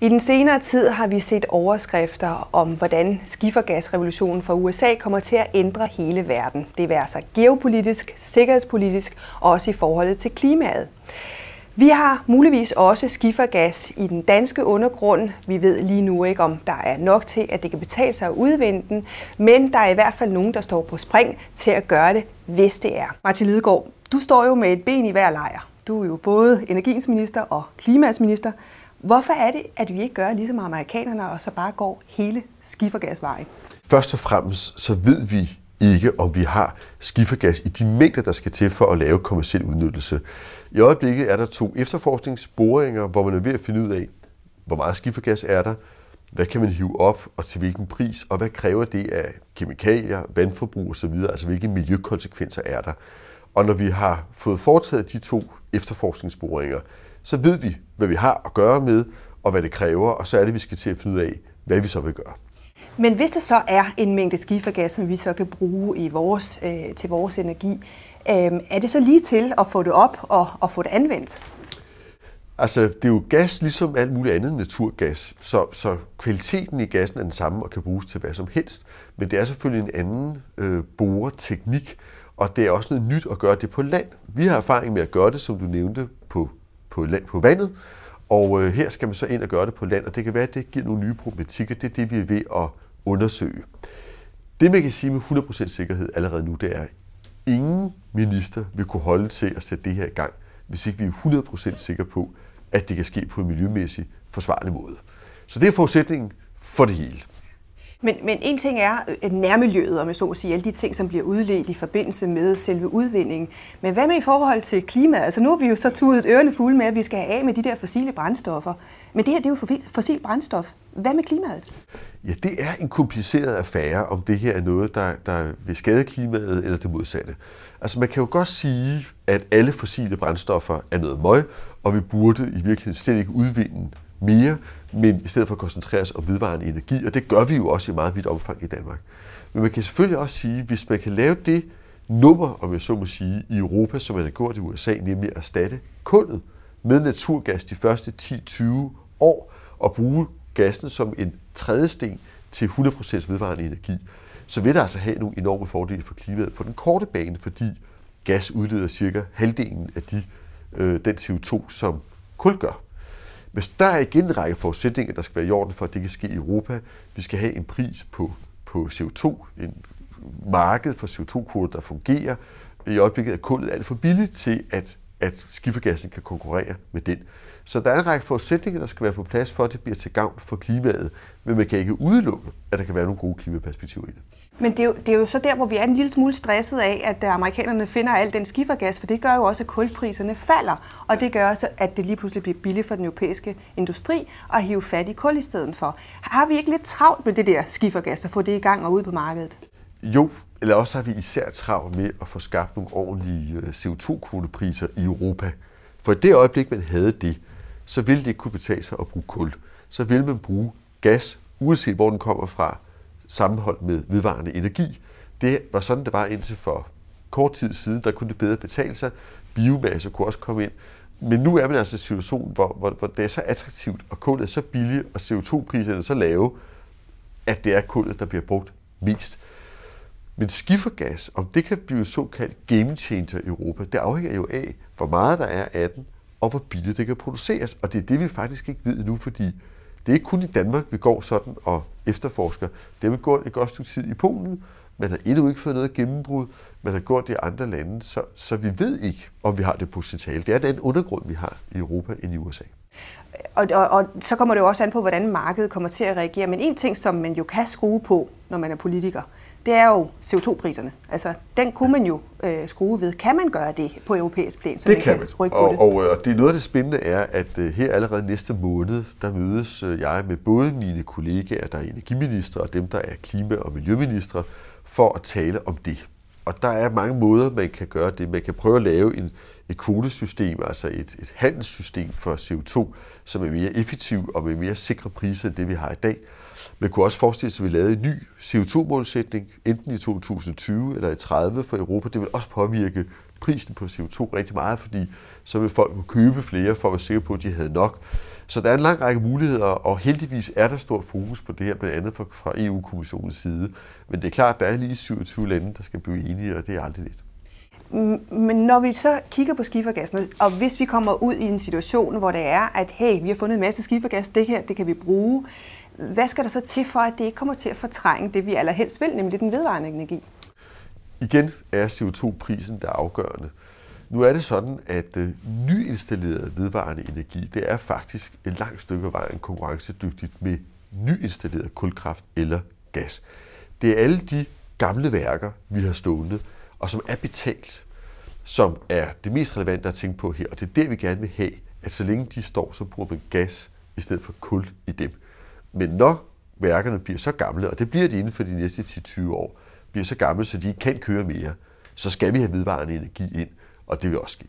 I den senere tid har vi set overskrifter om, hvordan skifergasrevolutionen fra USA kommer til at ændre hele verden. Det er altså geopolitisk, sikkerhedspolitisk og også i forhold til klimaet. Vi har muligvis også skifergas i den danske undergrund. Vi ved lige nu ikke, om der er nok til, at det kan betale sig at udvinde den, men der er i hvert fald nogen, der står på spring til at gøre det, hvis det er. Martin Lidegaard, du står jo med et ben i hver lejr. Du er jo både energiminister og klimaminister. Hvorfor er det, at vi ikke gør ligesom amerikanerne, og så bare går hele skifergasvejen? Først og fremmest så ved vi ikke, om vi har skifergas i de mængder, der skal til for at lave kommersiel udnyttelse. I øjeblikket er der to efterforskningsboringer, hvor man er ved at finde ud af, hvor meget skifergas er der, hvad kan man hive op, og til hvilken pris, og hvad kræver det af kemikalier, vandforbrug osv., altså hvilke miljøkonsekvenser er der. Og når vi har fået foretaget de to efterforskningsboringer, så ved vi, hvad vi har at gøre med, og hvad det kræver, og så er det, vi skal til at finde ud af, hvad vi så vil gøre. Men hvis der så er en mængde skifergas, som vi så kan bruge i vores, øh, til vores energi, øh, er det så lige til at få det op og, og få det anvendt? Altså, det er jo gas ligesom alt muligt andet naturgas, så, så kvaliteten i gassen er den samme og kan bruges til hvad som helst. Men det er selvfølgelig en anden øh, boreteknik, og det er også noget nyt at gøre det på land. Vi har erfaring med at gøre det, som du nævnte, på på, land, på vandet, og øh, her skal man så ind og gøre det på land, og det kan være, at det giver nogle nye problematikker. Det er det, vi er ved at undersøge. Det, man kan sige med 100% sikkerhed allerede nu, det er, at ingen minister vil kunne holde til at sætte det her i gang, hvis ikke vi er 100% sikre på, at det kan ske på en miljømæssig forsvarlig måde. Så det er forudsætningen for det hele. Men, men en ting er øh, nærmiljøet, om jeg så må sige, alle de ting, som bliver udledt i forbindelse med selve udvindingen. Men hvad med i forhold til klima? Altså nu har vi jo så tudet ørerne fulde med, at vi skal have af med de der fossile brændstoffer. Men det her, det er jo fossil brændstof. Hvad med klimaet? Ja, det er en kompliceret affære, om det her er noget, der, der vil skade klimaet eller det modsatte. Altså man kan jo godt sige, at alle fossile brændstoffer er noget møg, og vi burde i virkeligheden slet ikke udvinde mere, men i stedet for at koncentrere os om vedvarende energi, og det gør vi jo også i meget vidt omfang i Danmark. Men man kan selvfølgelig også sige, hvis man kan lave det nummer, om jeg så må sige, i Europa, som man har gjort i USA, nemlig at erstatte kullet med naturgas de første 10-20 år, og bruge gassen som en trædesten til 100% vedvarende energi, så vil det altså have nogle enorme fordele for klimaet på den korte bane, fordi gas udleder cirka halvdelen af de, øh, den CO2, som kul gør. Men der er igen en række forudsætninger, der skal være i orden for, at det kan ske i Europa. Vi skal have en pris på, på CO2, en marked for CO2-kvoter, der fungerer. I øjeblikket er kullet alt for billigt til, at at skifergassen kan konkurrere med den. Så der er en række forudsætninger, der skal være på plads for, at det bliver til gavn for klimaet, men man kan ikke udelukke, at der kan være nogle gode klimaperspektiver i det. Men det er, jo, det er jo så der, hvor vi er en lille smule stresset af, at øh, amerikanerne finder al den skifergas, for det gør jo også, at kulpriserne falder, og det gør også, at det lige pludselig bliver billigt for den europæiske industri at hive fat i kul i stedet for. Har vi ikke lidt travlt med det der skifergas, at få det i gang og ud på markedet? Jo, eller også har vi især travlt med at få skabt nogle ordentlige øh, CO2-kvotepriser i Europa. For i det øjeblik, man havde det, så ville det ikke kunne betale sig at bruge kul. Så ville man bruge gas, uanset hvor den kommer fra, sammenholdt med vedvarende energi. Det var sådan, det var indtil for kort tid siden. Der kunne det bedre betale sig. Biomasse kunne også komme ind. Men nu er man altså i en situation, hvor, hvor, hvor det er så attraktivt, og kullet er så billigt, og CO2-priserne er så lave, at det er kullet, der bliver brugt mest. Men skifergas, om det kan blive en såkaldt game changer i Europa, det afhænger jo af, hvor meget der er af den, og hvor billigt det kan produceres. Og det er det, vi faktisk ikke ved nu, fordi det er ikke kun i Danmark, vi går sådan og efterforsker. Det har vi gået et godt stykke tid i Polen. Man har endnu ikke fået noget gennembrud. Man har gjort det i andre lande, så, så vi ved ikke, om vi har det potentiale. Det er den undergrund, vi har i Europa end i USA. Og, og, og så kommer det jo også an på, hvordan markedet kommer til at reagere. Men en ting, som man jo kan skrue på, når man er politiker, det er jo CO2-priserne. Altså, den kunne man jo øh, skrue ved. Kan man gøre det på europæisk plan, så det man kan, man. rykke og, på det? Og, øh, og det er noget af det spændende er, at øh, her allerede næste måned, der mødes øh, jeg med både mine kollegaer, der er energiminister, og dem, der er klima- og miljøminister, for at tale om det og der er mange måder, man kan gøre det. Man kan prøve at lave en, et kvotesystem, altså et, et handelssystem for CO2, som er mere effektiv og med mere sikre priser end det, vi har i dag. Man kunne også forestille sig, at vi lavede en ny CO2-målsætning, enten i 2020 eller i 30 for Europa. Det vil også påvirke prisen på CO2 rigtig meget, fordi så vil folk kunne købe flere for at være sikre på, at de havde nok. Så der er en lang række muligheder, og heldigvis er der stort fokus på det her, blandt andet fra, EU-kommissionens side. Men det er klart, at der er lige 27 lande, der skal blive enige, og det er aldrig lidt. Men når vi så kigger på skifergassen, og hvis vi kommer ud i en situation, hvor det er, at hey, vi har fundet en masse skifergas, det her, det kan vi bruge, hvad skal der så til for, at det ikke kommer til at fortrænge det, vi allerhelst vil, nemlig den vedvarende energi? Igen er CO2-prisen der afgørende. Nu er det sådan, at øh, nyinstalleret vedvarende energi, det er faktisk et langt stykke af vejen konkurrencedygtigt med nyinstalleret kulkraft eller gas. Det er alle de gamle værker, vi har stående, og som er betalt, som er det mest relevante at tænke på her. Og det er det, vi gerne vil have, at så længe de står, så bruger man gas i stedet for kul i dem. Men når værkerne bliver så gamle, og det bliver de inden for de næste 10-20 år, bliver så gamle, så de ikke kan køre mere, så skal vi have vedvarende energi ind og det vil også ske.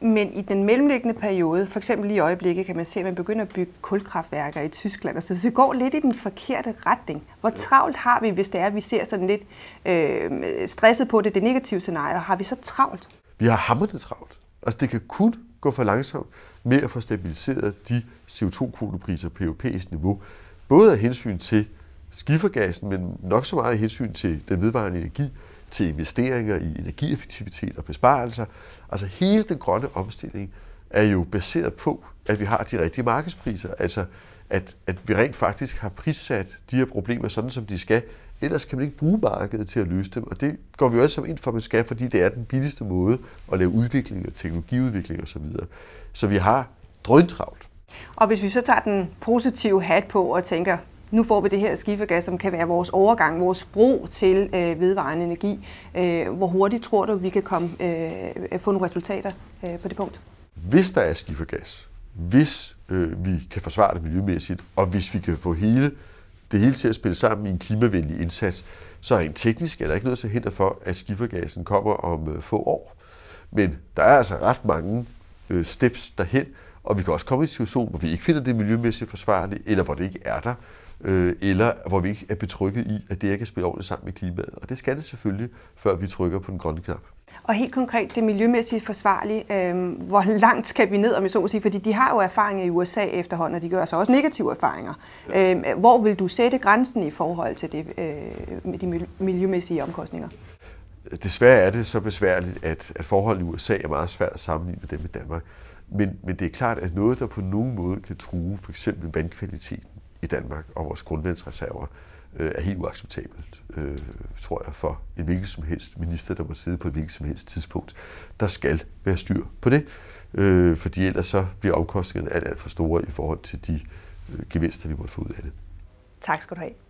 Men i den mellemliggende periode, for eksempel i øjeblikket, kan man se, at man begynder at bygge kulkraftværker i Tyskland, og så det går lidt i den forkerte retning. Hvor travlt har vi, hvis det er, at vi ser sådan lidt øh, stresset på det, det negative scenarie, har vi så travlt? Vi har hammerende travlt. Altså det kan kun gå for langsomt med at få stabiliseret de CO2-kvotepriser på europæisk niveau. Både af hensyn til skifergassen, men nok så meget af hensyn til den vedvarende energi, til investeringer i energieffektivitet og besparelser. Altså hele den grønne omstilling er jo baseret på, at vi har de rigtige markedspriser. Altså at, at vi rent faktisk har prissat de her problemer sådan, som de skal. Ellers kan man ikke bruge markedet til at løse dem, og det går vi jo alle sammen ind for, at man skal, fordi det er den billigste måde at lave udvikling og teknologiudvikling osv. Så, så vi har drøntravlt. Og hvis vi så tager den positive hat på og tænker, nu får vi det her skifergas, som kan være vores overgang, vores bro til øh, vedvarende energi. Øh, hvor hurtigt tror du, vi kan komme, øh, øh, få nogle resultater øh, på det punkt? Hvis der er skifergas, hvis øh, vi kan forsvare det miljømæssigt, og hvis vi kan få hele det hele til at spille sammen i en klimavenlig indsats, så er rent teknisk er der ikke noget til hinder for, at skifergasen kommer om øh, få år. Men der er altså ret mange øh, steps derhen, og vi kan også komme i en situation, hvor vi ikke finder det miljømæssigt forsvarligt, eller hvor det ikke er der øh, eller hvor vi ikke er betrykket i, at det ikke kan spille ordentligt sammen med klimaet. Og det skal det selvfølgelig, før vi trykker på den grønne knap. Og helt konkret det miljømæssigt forsvarlige, øh, hvor langt skal vi ned, om jeg så må sige, fordi de har jo erfaringer i USA efterhånden, og de gør så altså også negative erfaringer. Ja. Øh, hvor vil du sætte grænsen i forhold til det, øh, med de miljømæssige omkostninger? Desværre er det så besværligt, at, at forholdene i USA er meget svært at sammenligne med dem i Danmark. Men, men det er klart, at noget, der på nogen måde kan true for eksempel vandkvaliteten, i Danmark og vores grundvandsreserver øh, er helt uacceptabelt, øh, tror jeg, for en hvilken som helst minister, der må sidde på et hvilket som helst tidspunkt. Der skal være styr på det, øh, fordi ellers så bliver omkostningerne alt, alt for store i forhold til de øh, gevinster, vi måtte få ud af det. Tak skal du have.